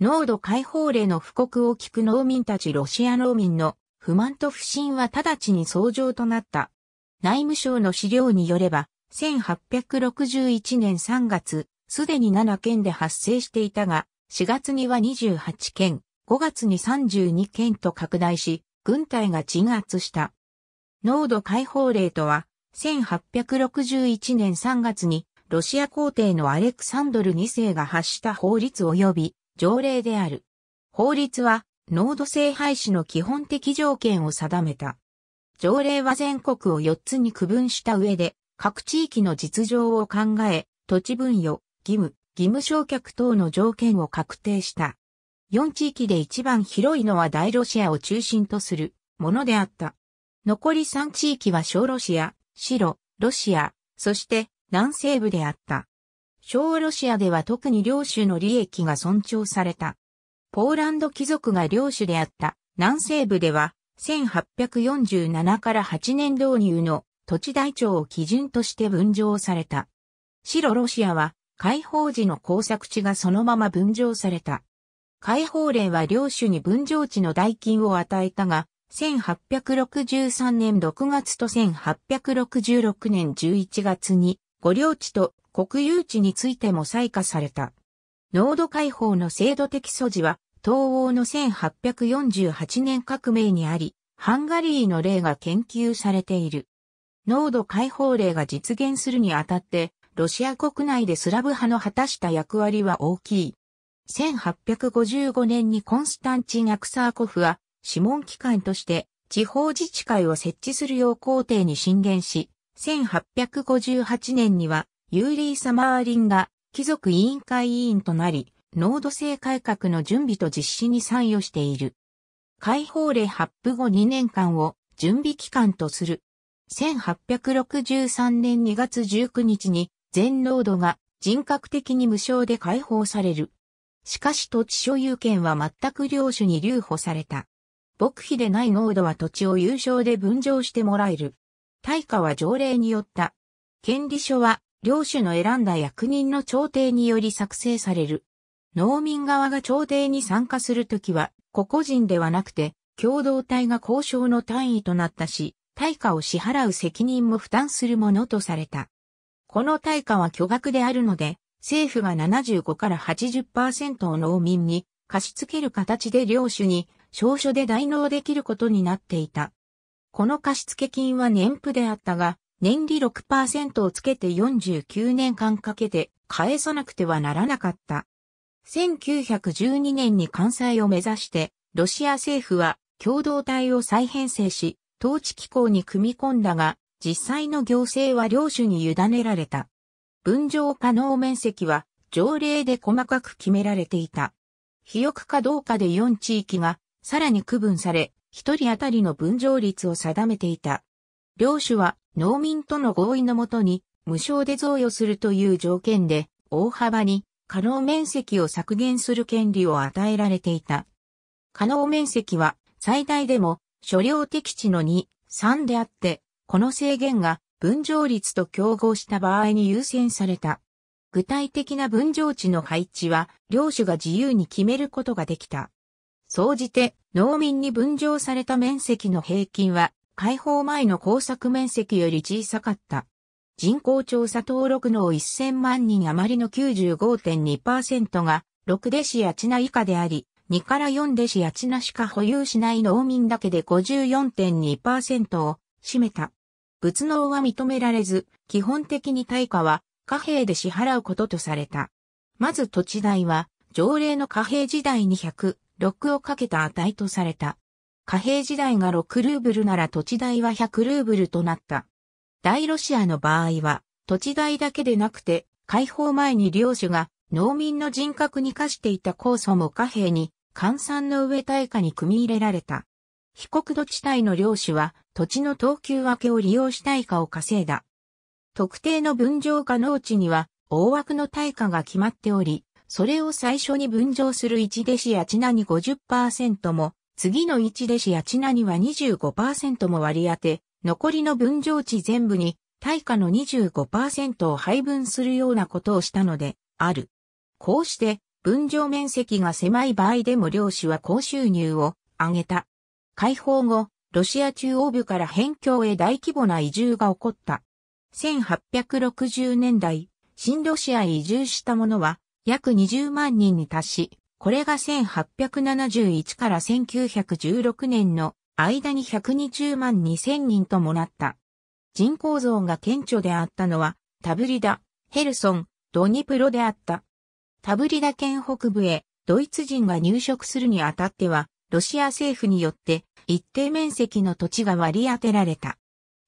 濃度解放令の布告を聞く農民たちロシア農民の不満と不信は直ちに相乗となった。内務省の資料によれば、1861年3月、すでに7件で発生していたが、4月には28件、5月に32件と拡大し、軍隊が鎮圧した。濃度解放令とは、1861年3月にロシア皇帝のアレクサンドル2世が発した法律及び条例である。法律は、濃度性廃止の基本的条件を定めた。条例は全国を4つに区分した上で、各地域の実情を考え、土地分与、義務、義務償却等の条件を確定した。4地域で一番広いのは大ロシアを中心とするものであった。残り3地域は小ロシア、白、ロシア、そして南西部であった。小ロシアでは特に領主の利益が尊重された。ポーランド貴族が領主であった南西部では1847から8年導入の土地台帳を基準として分譲された。白ロシアは解放時の工作地がそのまま分譲された。解放令は領主に分譲地の代金を与えたが、1863年6月と1866年11月に、五領地と国有地についても採火された。濃度解放の制度的素地は、東欧の1848年革命にあり、ハンガリーの例が研究されている。濃度解放令が実現するにあたって、ロシア国内でスラブ派の果たした役割は大きい。1855年にコンスタンチン・アクサーコフは、諮問機関として地方自治会を設置するよう皇帝に進言し、1858年にはユーリー・サマーリンが貴族委員会委員となり、濃度性改革の準備と実施に参与している。解放令発布後2年間を準備期間とする。1863年2月19日に全濃度が人格的に無償で解放される。しかし土地所有権は全く領主に留保された。牧費でない濃度は土地を有償で分譲してもらえる。対価は条例によった。権利書は領主の選んだ役人の朝廷により作成される。農民側が朝廷に参加するときは、個々人ではなくて、共同体が交渉の単位となったし、対価を支払う責任も負担するものとされた。この対価は巨額であるので、政府が75から80%を農民に貸し付ける形で領主に証書で代納できることになっていた。この貸付金は年譜であったが、年利6%をつけて49年間かけて返さなくてはならなかった。1912年に関西を目指して、ロシア政府は共同体を再編成し、統治機構に組み込んだが、実際の行政は領主に委ねられた。分譲可能面積は条例で細かく決められていた。肥沃かどうかで4地域がさらに区分され、1人当たりの分譲率を定めていた。領主は農民との合意のもとに無償で贈与するという条件で大幅に可能面積を削減する権利を与えられていた。可能面積は最大でも所領適地の2、3であって、この制限が分譲率と競合した場合に優先された。具体的な分譲地の配置は、領主が自由に決めることができた。総じて、農民に分譲された面積の平均は、開放前の工作面積より小さかった。人口調査登録の1000万人余りの95.2%が6デシアチナ以下であり、2から4デシアチナしか保有しない農民だけで54.2%を占めた。仏能は認められず、基本的に対価は貨幣で支払うこととされた。まず土地代は、条例の貨幣時代に106をかけた値とされた。貨幣時代が6ルーブルなら土地代は100ルーブルとなった。大ロシアの場合は、土地代だけでなくて、解放前に領主が農民の人格に課していた酵素も貨幣に換算の上対価に組み入れられた。被告土地帯の領主は土地の等級分けを利用したいかを稼いだ。特定の分譲化農地には大枠の対価が決まっており、それを最初に分譲する1弟子やちなに50%も次の一弟子やチナには25%も割り当て、残りの分譲地全部に対価の25%を配分するようなことをしたので、ある。こうして、分譲面積が狭い場合でも漁師は高収入を上げた。解放後、ロシア中央部から辺境へ大規模な移住が起こった。1860年代、新ロシアへ移住した者は約20万人に達し、これが1871から1916年の間に120万2000人ともなった。人口増が顕著であったのは、タブリダ、ヘルソン、ドニプロであった。タブリダ県北部へドイツ人が入植するにあたっては、ロシア政府によって一定面積の土地が割り当てられた。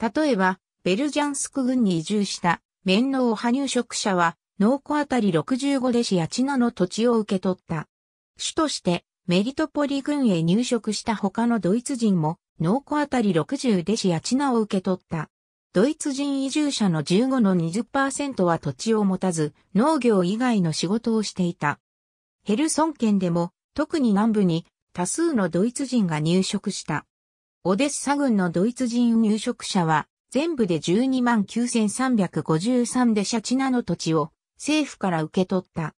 例えば、ベルジャンスク郡に移住した面の派入植者は、農庫あたり65デシアチナの土地を受け取った。主としてメリトポリ軍へ入植した他のドイツ人も、農庫あたり60デシアチナを受け取った。ドイツ人移住者の15の20%は土地を持たず、農業以外の仕事をしていた。ヘルソン県でも、特に南部に多数のドイツ人が入植した。オデッサ軍のドイツ人入植者は、全部で12万9353でシャチナの土地を政府から受け取った。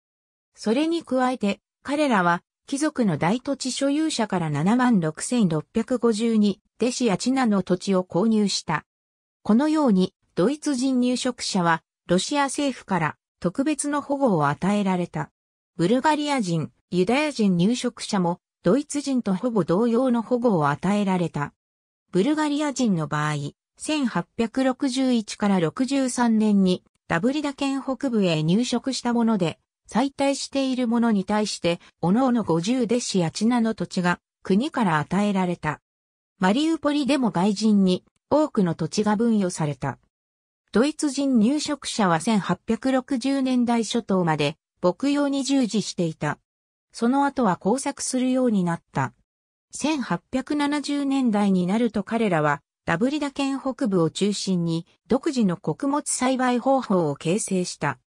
それに加えて彼らは貴族の大土地所有者から76,652弟子やチナの土地を購入した。このようにドイツ人入植者はロシア政府から特別の保護を与えられた。ブルガリア人、ユダヤ人入植者もドイツ人とほぼ同様の保護を与えられた。ブルガリア人の場合、1861から63年にダブリダ県北部へ入植したもので、最大している者に対して、おのおの50弟子やチナの土地が国から与えられた。マリウポリでも外人に多くの土地が分与された。ドイツ人入植者は1860年代初頭まで牧羊に従事していた。その後は工作するようになった。1870年代になると彼らはダブリダ県北部を中心に独自の穀物栽培方法を形成した。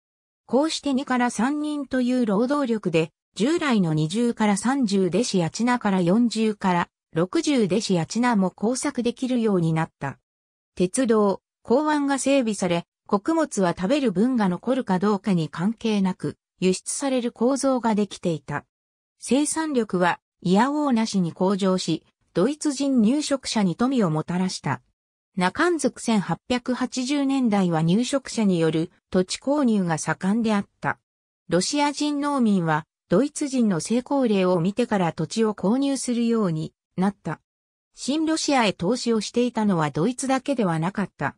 こうして2から3人という労働力で、従来の20から30弟シアチナから40から60弟シアチナも工作できるようになった。鉄道、港湾が整備され、穀物は食べる分が残るかどうかに関係なく、輸出される構造ができていた。生産力は、イヤオーなしに向上し、ドイツ人入植者に富をもたらした。中んずく1880年代は入植者による土地購入が盛んであった。ロシア人農民はドイツ人の成功例を見てから土地を購入するようになった。新ロシアへ投資をしていたのはドイツだけではなかった。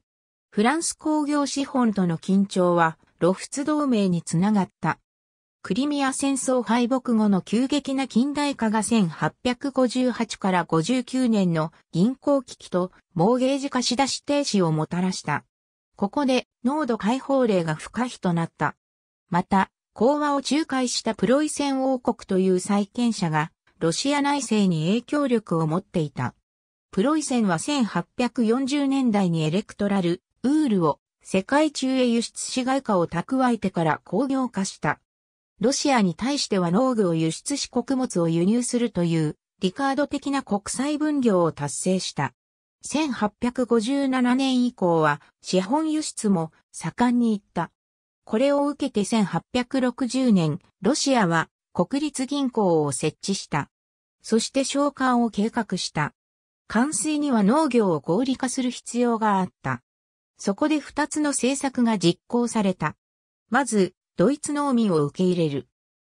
フランス工業資本との緊張はロフツ同盟につながった。クリミア戦争敗北後の急激な近代化が1858から59年の銀行危機とモーゲージ貸し出し停止をもたらした。ここで濃度解放令が不可避となった。また、講和を仲介したプロイセン王国という債権者がロシア内政に影響力を持っていた。プロイセンは1840年代にエレクトラル、ウールを世界中へ輸出し外貨を蓄えてから工業化した。ロシアに対しては農具を輸出し穀物を輸入するという、リカード的な国際分業を達成した。1857年以降は資本輸出も盛んに行った。これを受けて1860年、ロシアは国立銀行を設置した。そして償還を計画した。冠水には農業を合理化する必要があった。そこで二つの政策が実行された。まず、ドイツ農民を受け入れる。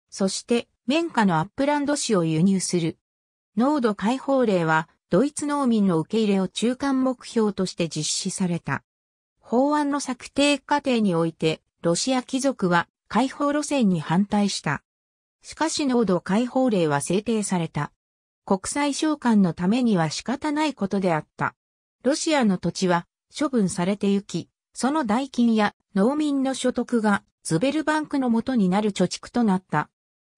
そして、綿花のアップランド紙を輸入する。濃度解放令は、ドイツ農民の受け入れを中間目標として実施された。法案の策定過程において、ロシア貴族は解放路線に反対した。しかし濃度解放令は制定された。国際召喚のためには仕方ないことであった。ロシアの土地は処分されてゆき、その代金や農民の所得がズベルバンクの元になる貯蓄となった。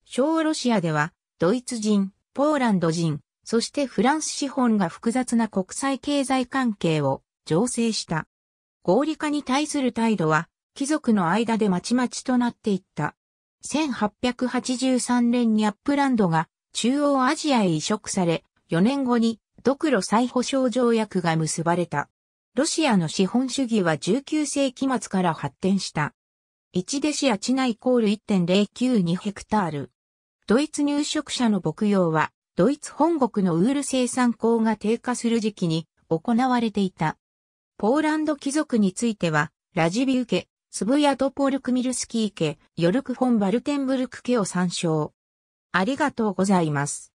小ロシアでは、ドイツ人、ポーランド人、そしてフランス資本が複雑な国際経済関係を醸成した。合理化に対する態度は、貴族の間でまちまちとなっていった。1883年にアップランドが中央アジアへ移植され、4年後にドクロ再保障条約が結ばれた。ロシアの資本主義は19世紀末から発展した。1デシア地内イコール1.092ヘクタール。ドイツ入植者の牧羊は、ドイツ本国のウール生産工が低下する時期に行われていた。ポーランド貴族については、ラジビウ家、スブヤトポルクミルスキー家、ヨルクフォン・バルテンブルク家を参照。ありがとうございます。